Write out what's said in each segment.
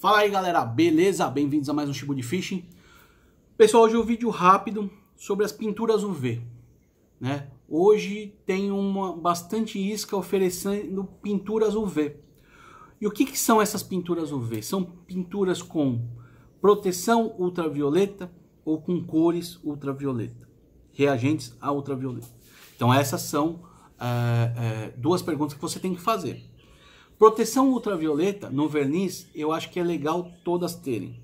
Fala aí galera, beleza? Bem-vindos a mais um Chibo de Fishing. Pessoal, hoje é um vídeo rápido sobre as pinturas UV. Né? Hoje tem uma bastante isca oferecendo pinturas UV. E o que, que são essas pinturas UV? São pinturas com proteção ultravioleta ou com cores ultravioleta, reagentes a ultravioleta. Então essas são é, é, duas perguntas que você tem que fazer. Proteção ultravioleta no verniz, eu acho que é legal todas terem.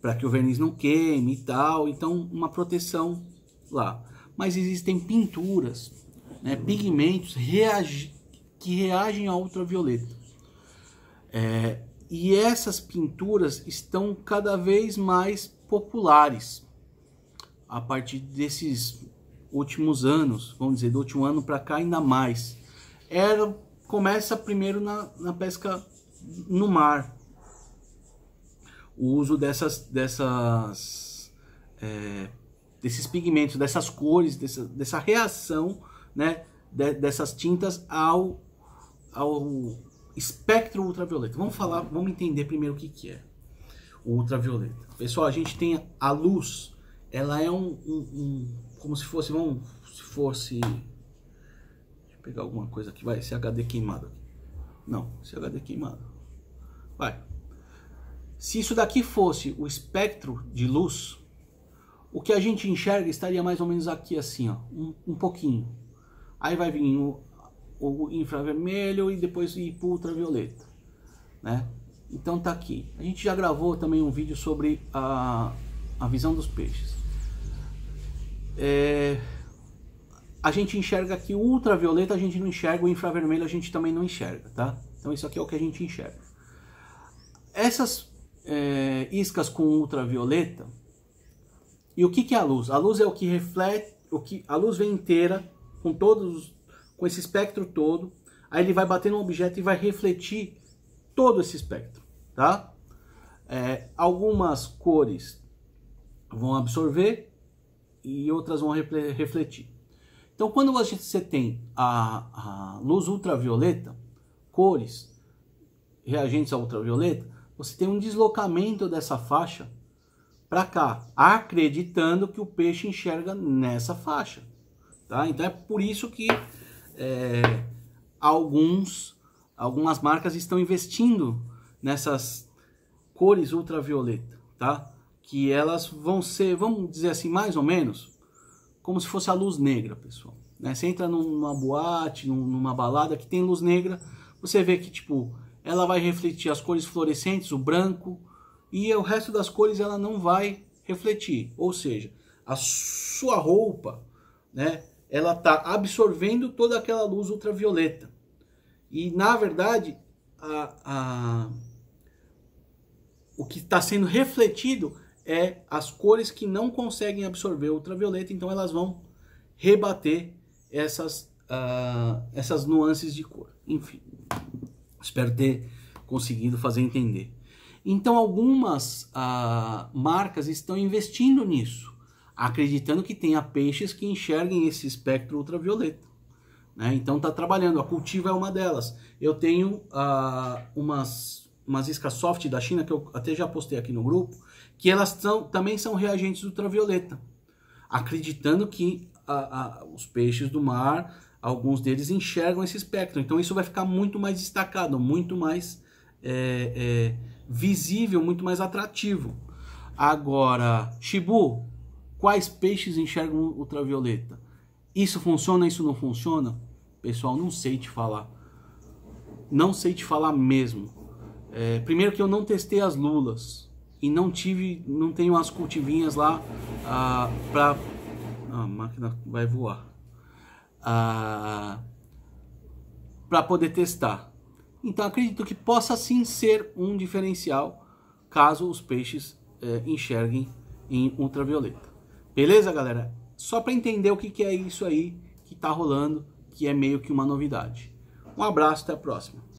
Para que o verniz não queime e tal, então uma proteção lá. Mas existem pinturas, né, pigmentos reagi que reagem à ultravioleta. É, e essas pinturas estão cada vez mais populares a partir desses últimos anos, vamos dizer, do último ano para cá ainda mais. Eram começa primeiro na, na pesca no mar. O uso dessas, dessas é, desses pigmentos, dessas cores, dessa, dessa reação né, de, dessas tintas ao, ao espectro ultravioleta. Vamos falar, vamos entender primeiro o que, que é o ultravioleta. Pessoal, a gente tem a luz, ela é um, um, um como se fosse, vamos, se fosse pegar alguma coisa aqui. Vai, esse HD queimado. Não, esse HD queimado. Vai. Se isso daqui fosse o espectro de luz, o que a gente enxerga estaria mais ou menos aqui assim, ó, um, um pouquinho. Aí vai vir o, o infravermelho e depois ir para ultravioleta, né? Então tá aqui. A gente já gravou também um vídeo sobre a, a visão dos peixes. É a gente enxerga aqui o ultravioleta, a gente não enxerga, o infravermelho a gente também não enxerga, tá? Então isso aqui é o que a gente enxerga. Essas é, iscas com ultravioleta, e o que, que é a luz? A luz é o que reflete, o que a luz vem inteira, com todos, com esse espectro todo, aí ele vai bater no objeto e vai refletir todo esse espectro, tá? É, algumas cores vão absorver e outras vão refletir. Então, quando você tem a, a luz ultravioleta, cores, reagentes à ultravioleta, você tem um deslocamento dessa faixa para cá, acreditando que o peixe enxerga nessa faixa. Tá? Então é por isso que é, alguns, algumas marcas estão investindo nessas cores ultravioleta, tá? Que elas vão ser, vamos dizer assim, mais ou menos como se fosse a luz negra, pessoal. Né? Você entra numa boate, numa balada que tem luz negra, você vê que tipo ela vai refletir as cores fluorescentes, o branco, e o resto das cores ela não vai refletir. Ou seja, a sua roupa, né, ela está absorvendo toda aquela luz ultravioleta. E na verdade, a, a, o que está sendo refletido é as cores que não conseguem absorver ultravioleta, então elas vão rebater essas, uh, essas nuances de cor. Enfim, espero ter conseguido fazer entender. Então, algumas uh, marcas estão investindo nisso, acreditando que tenha peixes que enxerguem esse espectro ultravioleta. Né? Então, está trabalhando. A cultiva é uma delas. Eu tenho uh, umas, umas iscas soft da China que eu até já postei aqui no grupo que elas também são reagentes ultravioleta, acreditando que a, a, os peixes do mar, alguns deles enxergam esse espectro. Então isso vai ficar muito mais destacado, muito mais é, é, visível, muito mais atrativo. Agora, Shibu, quais peixes enxergam ultravioleta? Isso funciona, isso não funciona? Pessoal, não sei te falar. Não sei te falar mesmo. É, primeiro que eu não testei as lulas e não tive, não tenho as cultivinhas lá ah, para ah, a máquina vai voar ah, para poder testar. Então acredito que possa sim ser um diferencial caso os peixes eh, enxerguem em ultravioleta. Beleza, galera? Só para entender o que, que é isso aí que está rolando, que é meio que uma novidade. Um abraço, até a próxima.